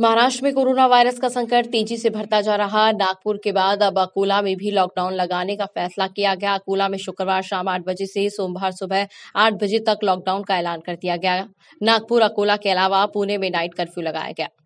महाराष्ट्र में corona virus का संकट तेजी से भरता जा रहा नागपुर के बाद अब अकोला में भी लॉकडाउन लगाने का फैसला किया गया अकोला में शुक्रवार शाम आठ बजे से सोमवार सुबह आठ बजे तक लॉकडाउन का ऐलान कर दिया गया नागपुर अकोला के अलावा पुणे में नाइट कर्फ्यू लगाया गया